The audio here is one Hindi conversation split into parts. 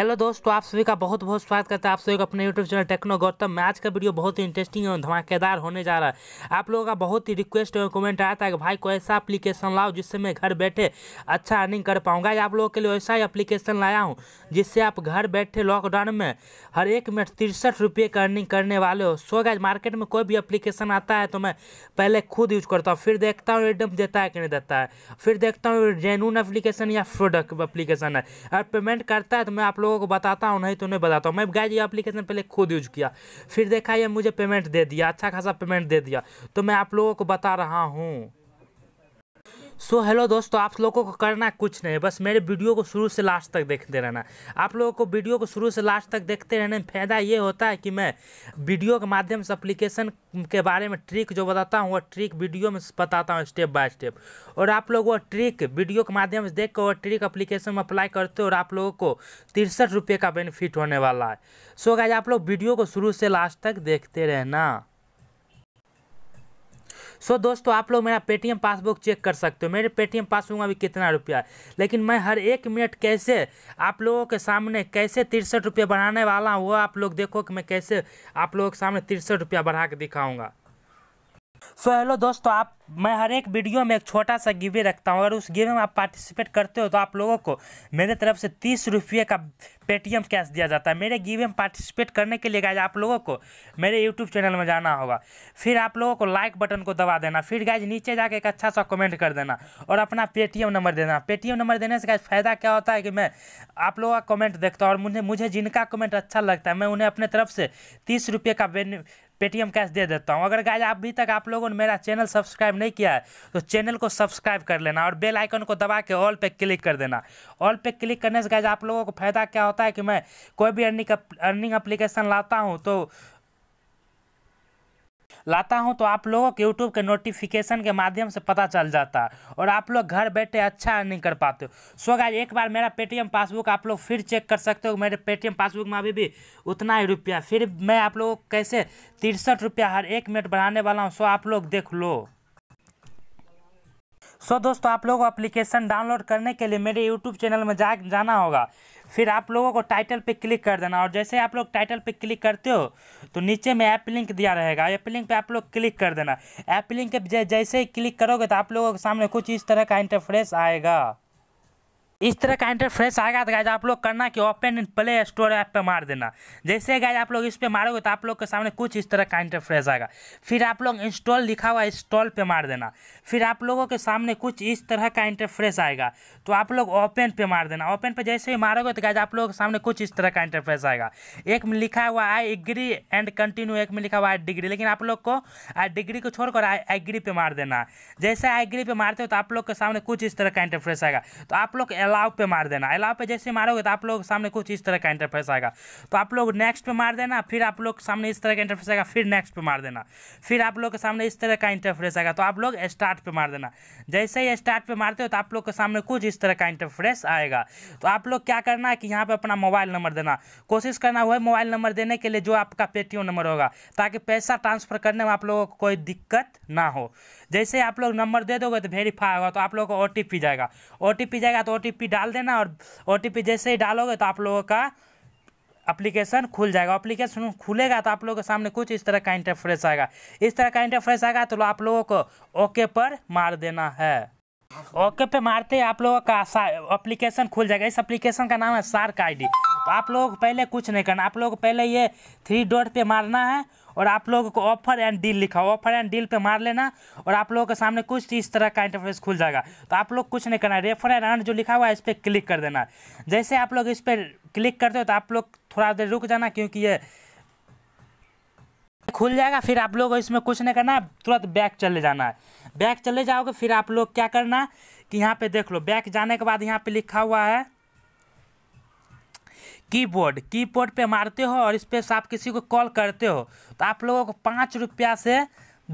हेलो दोस्तों आप सभी का बहुत बहुत स्वागत करता है आप सभी का अपने यूट्यूब चैनल टेक्नो गौतम आज का वीडियो बहुत ही इंटरेस्टिंग और धमाकेदार होने जा रहा है आप लोगों का बहुत ही रिक्वेस्ट और कमेंट आया था कि भाई कोई ऐसा एप्लीकेशन लाओ जिससे मैं घर बैठे अच्छा अर्निंग कर पाऊँगा आप लोगों के लिए वैसा ही अप्लीकेशन लाया हूँ जिससे आप घर बैठे लॉकडाउन में हर एक मिनट तिरसठ रुपये का अर्निंग करने वाले हो सो गए मार्केट में कोई भी अप्लीकेशन आता है तो मैं पहले खुद यूज करता हूँ फिर देखता हूँ एकदम देता है कि नहीं देता है फिर देखता हूँ जेनून अप्लीकेशन या फ्रोडक्ट अप्लीकेशन है अगर पेमेंट करता है तो मैं आप लोग लोगों को बताता हूँ नहीं तो नहीं बताता हूँ मैं गाय जी एप्लीकेशन पहले खुद यूज किया फिर देखा ये मुझे पेमेंट दे दिया अच्छा खासा पेमेंट दे दिया तो मैं आप लोगों को बता रहा हूँ सो so, हेलो दोस्तों आप लोगों को करना कुछ नहीं बस मेरे वीडियो को शुरू से लास्ट तक देखते रहना आप लोगों को वीडियो को शुरू से लास्ट तक देखते रहने में फ़ायदा ये होता है कि मैं वीडियो के माध्यम से अप्लीकेशन के बारे में ट्रिक जो बताता हूँ वह ट्रिक वीडियो में बताता हूँ स्टेप बाय स्टेप और आप लोग वो ट्रिक वीडियो के माध्यम से देख कर ट्रिक अप्लीकेशन में अप्लाई करते हो और आप लोगों को तिरसठ रुपये का बेनिफिट होने वाला है सो so, गाइज आप लोग वीडियो को शुरू से लास्ट तक देखते रहना सो दोस्तों आप लोग मेरा पेटीएम पासबुक चेक कर सकते हो मेरे पेटीएम पासबुक में अभी कितना रुपया है लेकिन मैं हर एक मिनट कैसे आप लोगों के सामने कैसे तिरसठ रुपया बढ़ाने वाला हूँ वो आप लोग देखो कि मैं कैसे आप लोगों के सामने तिरसठ रुपया बढ़ा के दिखाऊँगा सो so, हेलो दोस्तों आप मैं हर एक वीडियो में एक छोटा सा गिवे रखता हूँ अगर उस गिवे में आप पार्टिसिपेट करते हो तो आप लोगों को मेरे तरफ से तीस रुपये का पेटीएम कैश दिया जाता है मेरे गिवे में पार्टिसिपेट करने के लिए गाइज आप लोगों को मेरे यूट्यूब चैनल में जाना होगा फिर आप लोगों को लाइक बटन को दबा देना फिर गाइज नीचे जाके एक अच्छा सा कमेंट कर देना और अपना पेटीएम नंबर देना पेटीएम नंबर देने से गाइज फ़ायदा क्या होता है कि मैं आप लोगों का कमेंट देखता हूँ और मुझे मुझे जिनका कमेंट अच्छा लगता है मैं उन्हें अपने तरफ से तीस रुपये का पेटीएम कैश दे देता हूँ अगर गाय अभी तक आप लोगों ने मेरा चैनल सब्सक्राइब नहीं किया है तो चैनल को सब्सक्राइब कर लेना और बेल आइकन को दबा के ऑल पे क्लिक कर देना ऑल पे क्लिक करने से गाय आप लोगों को फायदा क्या होता है कि मैं कोई भी अर्निंग अर्निंग अप्लीकेशन लाता हूँ तो लाता हूँ तो आप लोगों को यूट्यूब के नोटिफिकेशन के माध्यम से पता चल जाता है और आप लोग घर बैठे अच्छा अर्निंग कर पाते हो सो गाइज एक बार मेरा पेटीएम पासबुक आप लोग फिर चेक कर सकते हो मेरे पेटीएम पासबुक में अभी भी उतना ही रुपया फिर मैं आप लोगों को कैसे तिरसठ रुपया हर एक मिनट बढ़ाने वाला हूँ सो आप लोग देख लो सो so, दोस्तों आप लोगों को अप्लीकेशन डाउनलोड करने के लिए मेरे यूट्यूब चैनल में जा जाना होगा फिर आप लोगों को टाइटल पे क्लिक कर देना और जैसे आप लोग टाइटल पे क्लिक करते हो तो नीचे में ऐप लिंक दिया रहेगा ऐप लिंक पे आप लोग क्लिक कर देना ऐप लिंक पे जैसे ही क्लिक करोगे तो आप लोगों के सामने कुछ इस तरह का इंटरफ्रेस आएगा इस तरह का इंटरफ्रेंस आएगा तो गाय आप लोग करना कि ओपन प्ले स्टोर ऐप पे मार देना जैसे गाय आप लोग इस पे मारोगे तो आप लोग के सामने कुछ इस तरह का इंटरफ्रेंस आएगा फिर आप लोग इंस्टॉल लिखा हुआ इंस्टॉल पे मार देना फिर आप लोगों के सामने कुछ इस तरह का इंटरफ्रेंस आएगा तो आप लोग ओपन पे मार देना ओपन पर जैसे ही मारोगे तो गाय आप लोगों के सामने कुछ इस तरह का इंटरफ्रेंस आएगा एक में लिखा हुआ आई एग्री एंड कंटिन्यू एक में लिखा हुआ आई डिग्री लेकिन आप लोग को आई डिग्री को छोड़कर एग्री पे मार देना जैसे आई एग्री पे मारते हो तो आप लोग के सामने कुछ इस तरह का इंटरफ्रेंस आएगा तो आप लोग अलाव पे मार देना अलाव पे जैसे मारोगे तो आप लोग सामने कुछ इस तरह का इंटरफेस आएगा तो आप लोग नेक्स्ट पे मार देना फिर आप लोग सामने इस तरह का इंटरफेस आएगा फिर नेक्स्ट पे मार देना फिर आप लोग के सामने इस तरह का इंटरफेस आएगा तो आप लोग स्टार्ट पे मार देना जैसे ही स्टार्ट पे मारते हो तो आप लोग के सामने कुछ इस तरह का इंटरफेस आएगा तो आप लोग क्या करना है कि यहाँ पर अपना मोबाइल नंबर देना कोशिश करना वही मोबाइल नंबर देने के लिए जो आपका पेटीएम नंबर होगा ताकि पैसा ट्रांसफर करने में आप लोगों को कोई दिक्कत ना हो जैसे आप लोग नंबर दे दोगे तो वेरीफाई होगा तो आप लोगों को ओ जाएगा ओ जाएगा तो ओ डाल देना और ओ जैसे ही डालोगे तो आप लोगों का अप्लीकेशन खुल जाएगा एप्लीकेशन खुलेगा तो आप लोगों के सामने कुछ इस तरह का इंटरफ्रेस आएगा इस तरह का इंटरफ्रेस आएगा तो आप लोगों को ओके पर मार देना है ओके पे मारते ही आप लोगों का एप्लीकेशन खुल जाएगा इस एप्लीकेशन का नाम है सार्क आई आप लोगों को पहले कुछ नहीं करना आप लोगों को पहले ये थ्री डॉट पे मारना है और आप लोगों को ऑफर एंड डील लिखा ऑफर एंड डील पे मार लेना और आप लोगों के सामने कुछ इस तरह का इंटरफेस खुल जाएगा तो आप लोग कुछ नहीं करना रेफर एंड अर्न जो लिखा हुआ है इस पर क्लिक कर देना जैसे आप लोग इस पर क्लिक करते हो तो आप लोग थोड़ा देर रुक जाना क्योंकि ये खुल जाएगा फिर आप लोग इसमें कुछ नहीं करना तुरंत बैक चले जाना है बैक चले जाओगे फिर आप लोग क्या करना कि यहाँ पे देख लो बैक जाने के बाद यहाँ पे लिखा हुआ है कीबोर्ड कीबोर्ड पे मारते हो और इस पर आप किसी को कॉल करते हो तो आप लोगों को पाँच रुपया से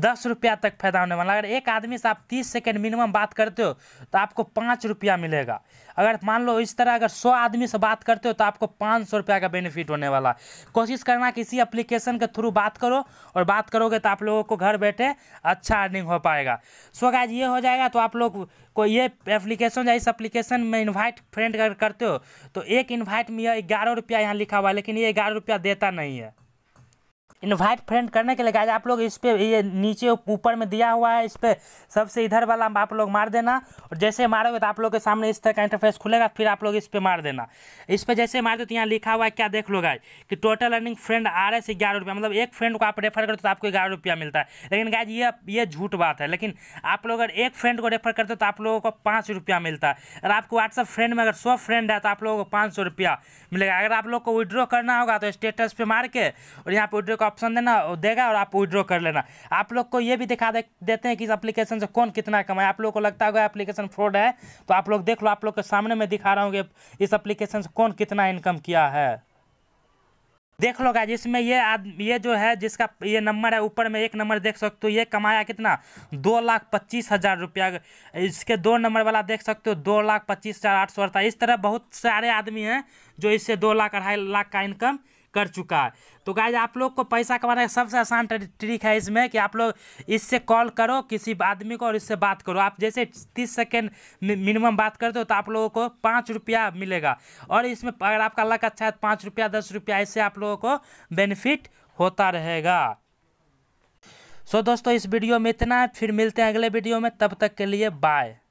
दस रुपया तक फायदा होने वाला अगर एक आदमी से आप तीस सेकेंड मिनिमम बात करते हो तो आपको पाँच रुपया मिलेगा अगर मान लो इस तरह अगर सौ आदमी से बात करते हो तो आपको पाँच सौ रुपया का बेनिफिट होने वाला कोशिश करना कि इसी अप्लीकेशन के थ्रू बात करो और बात करोगे तो आप लोगों को घर बैठे अच्छा अर्निंग हो पाएगा सो गाइज ये हो जाएगा तो आप लोग को ये एप्लीकेशन या इस एप्लीकेशन में इन्वाइट फ्रेंड अगर करते हो तो एक इन्वाइट में यह ग्यारह रुपया यहाँ लिखा हुआ है लेकिन ये ग्यारह रुपया देता नहीं है इनवाइट फ्रेंड करने के लिए गाइज आप लोग इस पर ये नीचे ऊपर में दिया हुआ है इस पर सबसे इधर वाला आप लोग मार देना और जैसे मारोगे तो आप लोग के सामने इस तरह का इंटरफेस खुलेगा फिर आप लोग इस पर मार देना इस पर जैसे मार दो तो यहाँ लिखा हुआ है क्या देख लो गाइज कि टोटल अर्निंग फ्रेंड आ रहे से ग्यारह रुपया मतलब एक फ्रेंड को आप रेफर करते तो आपको ग्यारह रुपया मिलता है लेकिन गाइज ये ये झूठ बात है लेकिन आप लोग अगर एक फ्रेंड को रेफर करते हो तो आप लोगों को पाँच रुपया मिलता है अगर आपको व्हाट्सअप फ्रेंड में अगर सौ फ्रेंड है तो आप लोगों को पाँच सौ रुपया मिलेगा अगर आप लोग को विड्रॉ करना होगा तो स्टेटस पे मार के और यहाँ पर विड्रॉ का ऑप्शन देना देगा और आप विड्रॉ कर लेना आप लोग को ये भी दिखा दे, देते हैं कि इस एप्लीकेशन से कौन कितना कमाए आप लोग को लगता होगा एप्लीकेशन फ्रॉड है तो आप लोग देख लो आप लोग के सामने में दिखा रहा हूँ कि इस एप्लीकेशन से कौन कितना इनकम किया है देख लो गाइज इसमें ये आदमी ये जो है जिसका ये नंबर है ऊपर में एक नंबर देख सकते हो ये कमाया कितना दो लाख पच्चीस हज़ार रुपया इसके दो नंबर वाला देख सकते हो दो लाख पच्चीस हज़ार आठ सौ अड़तालीस इस तरह बहुत सारे आदमी हैं जो इससे दो लाख अढ़ाई लाख का इनकम कर चुका है तो गाइज आप लोग को पैसा कमाने का सबसे आसान ट्रिक है इसमें कि आप लोग इससे कॉल करो किसी आदमी को और इससे बात करो आप जैसे तीस सेकेंड मिनिमम बात करते हो तो आप लोगों को पाँच रुपया मिलेगा और इसमें अगर आपका लक अच्छा है तो पाँच रुपया दस रुपया इससे आप लोगों को बेनिफिट होता रहेगा सो दोस्तों इस वीडियो में इतना फिर मिलते हैं अगले वीडियो में तब तक के लिए बाय